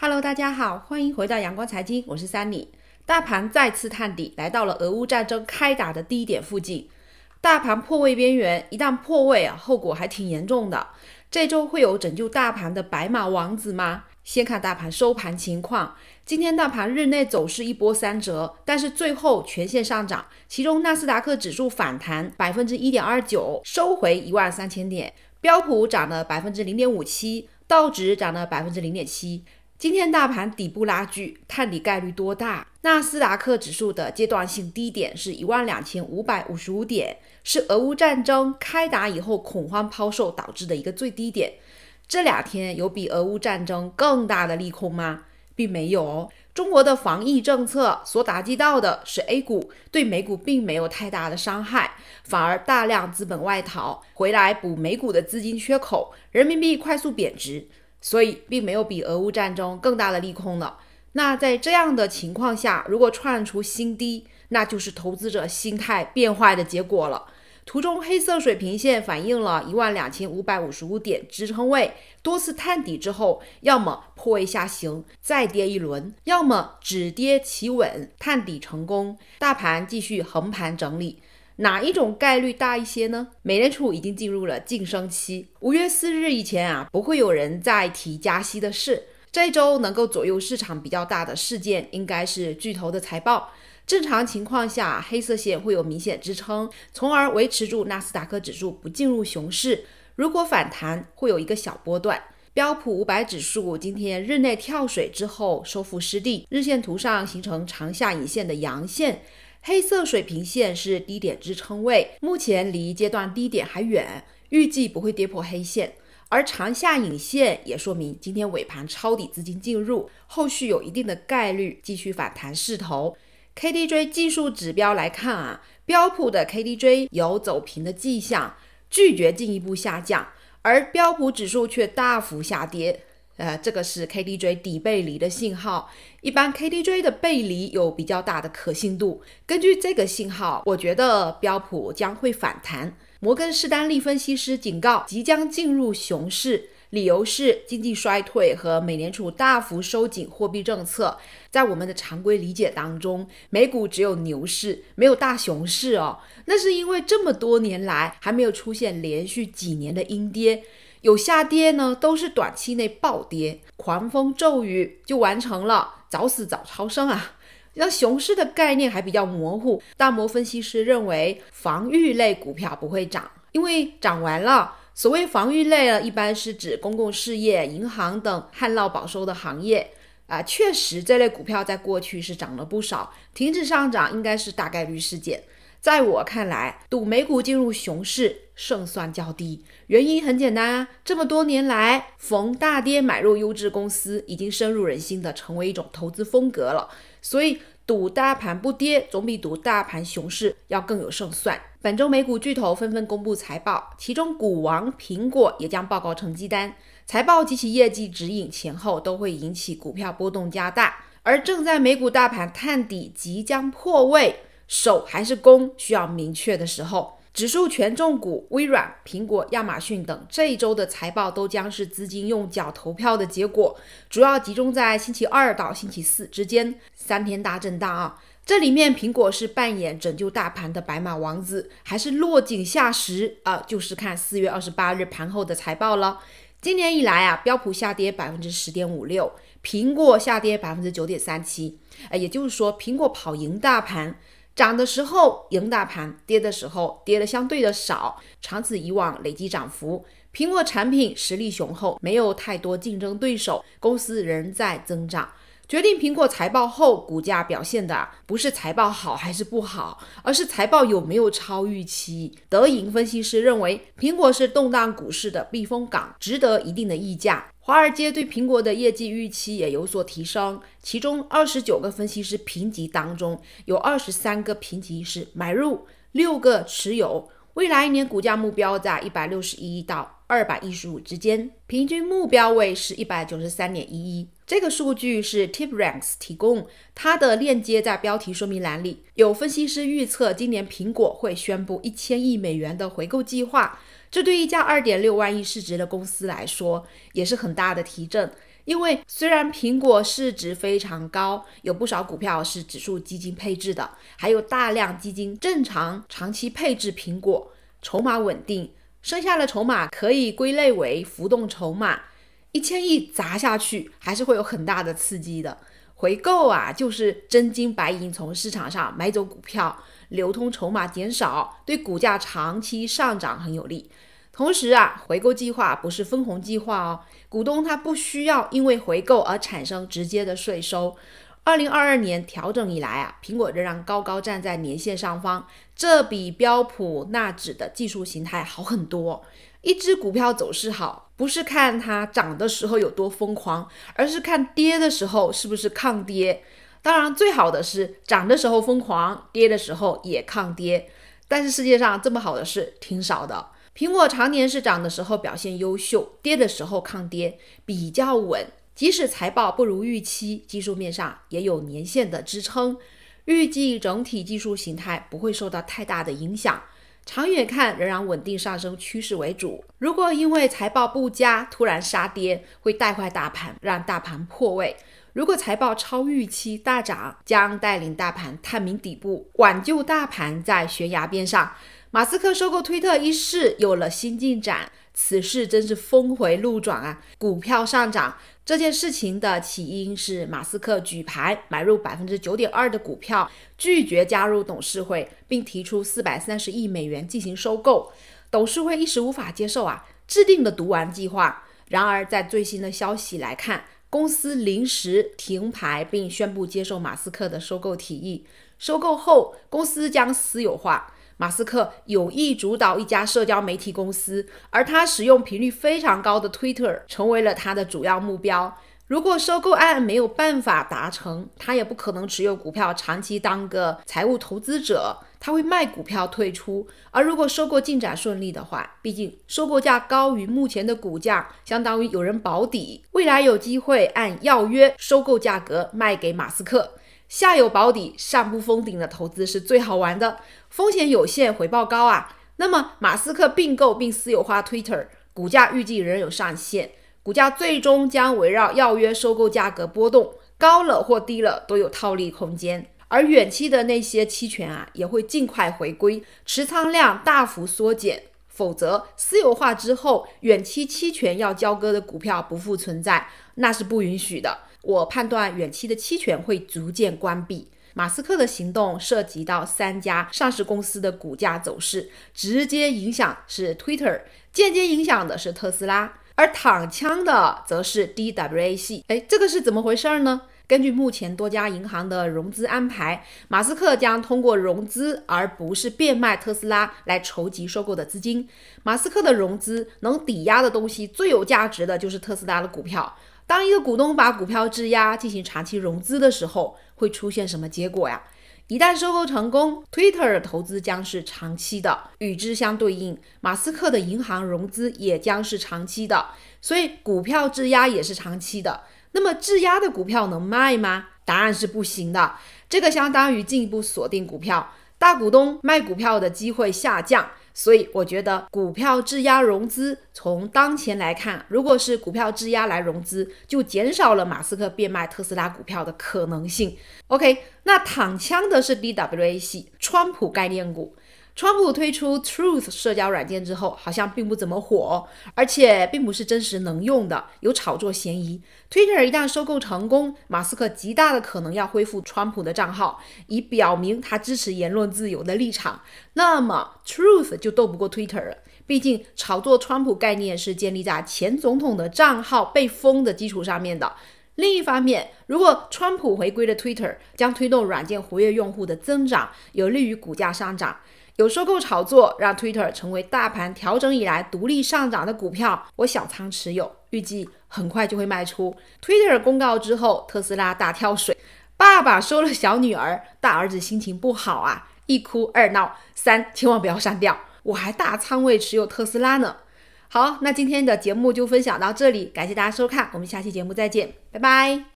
Hello，大家好，欢迎回到阳光财经，我是三里。大盘再次探底，来到了俄乌战争开打的低点附近，大盘破位边缘，一旦破位啊，后果还挺严重的。这周会有拯救大盘的白马王子吗？先看大盘收盘情况。今天大盘日内走势一波三折，但是最后全线上涨，其中纳斯达克指数反弹百分之一点二九，收回一万三千点，标普涨了百分之零点五七，道指涨了百分之零点七。今天大盘底部拉锯，探底概率多大？纳斯达克指数的阶段性低点是一万两千五百五十五点，是俄乌战争开打以后恐慌抛售导致的一个最低点。这两天有比俄乌战争更大的利空吗？并没有哦。中国的防疫政策所打击到的是 A 股，对美股并没有太大的伤害，反而大量资本外逃回来补美股的资金缺口，人民币快速贬值。所以，并没有比俄乌战争更大的利空了。那在这样的情况下，如果创出新低，那就是投资者心态变坏的结果了。图中黑色水平线反映了一万两千五百五十五点支撑位，多次探底之后，要么破位下行，再跌一轮；要么止跌企稳，探底成功，大盘继续横盘整理。哪一种概率大一些呢？美联储已经进入了晋升期，五月四日以前啊，不会有人再提加息的事。这周能够左右市场比较大的事件，应该是巨头的财报。正常情况下，黑色线会有明显支撑，从而维持住纳斯达克指数不进入熊市。如果反弹，会有一个小波段。标普五百指数今天日内跳水之后收复失地，日线图上形成长下影线的阳线。黑色水平线是低点支撑位，目前离阶段低点还远，预计不会跌破黑线。而长下影线也说明今天尾盘抄底资金进入，后续有一定的概率继续反弹势头。KDJ 技术指标来看啊，标普的 KDJ 有走平的迹象，拒绝进一步下降，而标普指数却大幅下跌。呃，这个是 KDJ 底背离的信号，一般 KDJ 的背离有比较大的可信度。根据这个信号，我觉得标普将会反弹。摩根士丹利分析师警告即将进入熊市，理由是经济衰退和美联储大幅收紧货币政策。在我们的常规理解当中，美股只有牛市，没有大熊市哦。那是因为这么多年来还没有出现连续几年的阴跌。有下跌呢，都是短期内暴跌，狂风骤雨就完成了，早死早超生啊！那熊市的概念还比较模糊。大摩分析师认为，防御类股票不会涨，因为涨完了。所谓防御类呢，一般是指公共事业、银行等旱涝保收的行业啊。确实，这类股票在过去是涨了不少，停止上涨应该是大概率事件。在我看来，赌美股进入熊市胜算较低，原因很简单啊。这么多年来，逢大跌买入优质公司已经深入人心的成为一种投资风格了，所以赌大盘不跌总比赌大盘熊市要更有胜算。本周美股巨头纷纷公布财报，其中股王苹果也将报告成绩单。财报及其业绩指引前后都会引起股票波动加大，而正在美股大盘探底，即将破位。守还是攻，需要明确的时候。指数权重股，微软、苹果、亚马逊等这一周的财报都将是资金用脚投票的结果，主要集中在星期二到星期四之间，三天大震荡啊！这里面苹果是扮演拯救大盘的白马王子，还是落井下石啊？就是看四月二十八日盘后的财报了。今年以来啊，标普下跌百分之十点五六，苹果下跌百分之九点三七，哎，也就是说苹果跑赢大盘。涨的时候赢大盘，跌的时候跌的相对的少，长此以往累积涨幅。苹果产品实力雄厚，没有太多竞争对手，公司仍在增长。决定苹果财报后股价表现的，不是财报好还是不好，而是财报有没有超预期。德银分析师认为，苹果是动荡股市的避风港，值得一定的溢价。华尔街对苹果的业绩预期也有所提升，其中二十九个分析师评级当中，有二十三个评级是买入，六个持有，未来一年股价目标在一百六十一到。二百一十五之间，平均目标位是一百九十三点一一。这个数据是 Tipranks 提供，它的链接在标题说明栏里。有分析师预测，今年苹果会宣布一千亿美元的回购计划，这对一家二点六万亿市值的公司来说也是很大的提振。因为虽然苹果市值非常高，有不少股票是指数基金配置的，还有大量基金正常长期配置苹果，筹码稳定。剩下的筹码可以归类为浮动筹码，一千亿砸下去还是会有很大的刺激的。回购啊，就是真金白银从市场上买走股票，流通筹码减少，对股价长期上涨很有利。同时啊，回购计划不是分红计划哦，股东他不需要因为回购而产生直接的税收。二零二二年调整以来啊，苹果仍然高高站在年线上方，这比标普纳指的技术形态好很多。一只股票走势好，不是看它涨的时候有多疯狂，而是看跌的时候是不是抗跌。当然，最好的是涨的时候疯狂，跌的时候也抗跌。但是世界上这么好的事挺少的。苹果常年是涨的时候表现优秀，跌的时候抗跌，比较稳。即使财报不如预期，技术面上也有年限的支撑，预计整体技术形态不会受到太大的影响。长远看，仍然稳定上升趋势为主。如果因为财报不佳突然杀跌，会带坏大盘，让大盘破位；如果财报超预期大涨，将带领大盘探明底部，挽救大盘在悬崖边上。马斯克收购推特一事有了新进展，此事真是峰回路转啊！股票上涨。这件事情的起因是马斯克举牌买入百分之九点二的股票，拒绝加入董事会，并提出四百三十亿美元进行收购。董事会一时无法接受啊，制定了毒丸计划。然而，在最新的消息来看，公司临时停牌并宣布接受马斯克的收购提议。收购后，公司将私有化。马斯克有意主导一家社交媒体公司，而他使用频率非常高的 Twitter 成为了他的主要目标。如果收购案没有办法达成，他也不可能持有股票长期当个财务投资者，他会卖股票退出。而如果收购进展顺利的话，毕竟收购价高于目前的股价，相当于有人保底，未来有机会按要约收购价格卖给马斯克。下有保底，上不封顶的投资是最好玩的，风险有限，回报高啊。那么，马斯克并购并私有化 Twitter，股价预计仍有上限，股价最终将围绕要约收购价格波动，高了或低了都有套利空间。而远期的那些期权啊，也会尽快回归，持仓量大幅缩减。否则，私有化之后，远期期权要交割的股票不复存在，那是不允许的。我判断远期的期权会逐渐关闭。马斯克的行动涉及到三家上市公司的股价走势，直接影响是 Twitter，间接影响的是特斯拉，而躺枪的则是 DWA 系。哎，这个是怎么回事呢？根据目前多家银行的融资安排，马斯克将通过融资而不是变卖特斯拉来筹集收购的资金。马斯克的融资能抵押的东西最有价值的就是特斯拉的股票。当一个股东把股票质押进行长期融资的时候，会出现什么结果呀？一旦收购成功，Twitter 的投资将是长期的，与之相对应，马斯克的银行融资也将是长期的，所以股票质押也是长期的。那么质押的股票能卖吗？答案是不行的。这个相当于进一步锁定股票，大股东卖股票的机会下降。所以我觉得股票质押融资，从当前来看，如果是股票质押来融资，就减少了马斯克变卖特斯拉股票的可能性。OK，那躺枪的是 b w a 系、川普概念股。川普推出 Truth 社交软件之后，好像并不怎么火，而且并不是真实能用的，有炒作嫌疑。Twitter 一旦收购成功，马斯克极大的可能要恢复川普的账号，以表明他支持言论自由的立场。那么 Truth 就斗不过 Twitter 了，毕竟炒作川普概念是建立在前总统的账号被封的基础上面的。另一方面，如果川普回归了 Twitter 将推动软件活跃用户的增长，有利于股价上涨。有收购炒作，让 Twitter 成为大盘调整以来独立上涨的股票。我小仓持有，预计很快就会卖出。Twitter 公告之后，特斯拉大跳水。爸爸收了小女儿，大儿子心情不好啊，一哭二闹三，千万不要删掉。我还大仓位持有特斯拉呢。好，那今天的节目就分享到这里，感谢大家收看，我们下期节目再见，拜拜。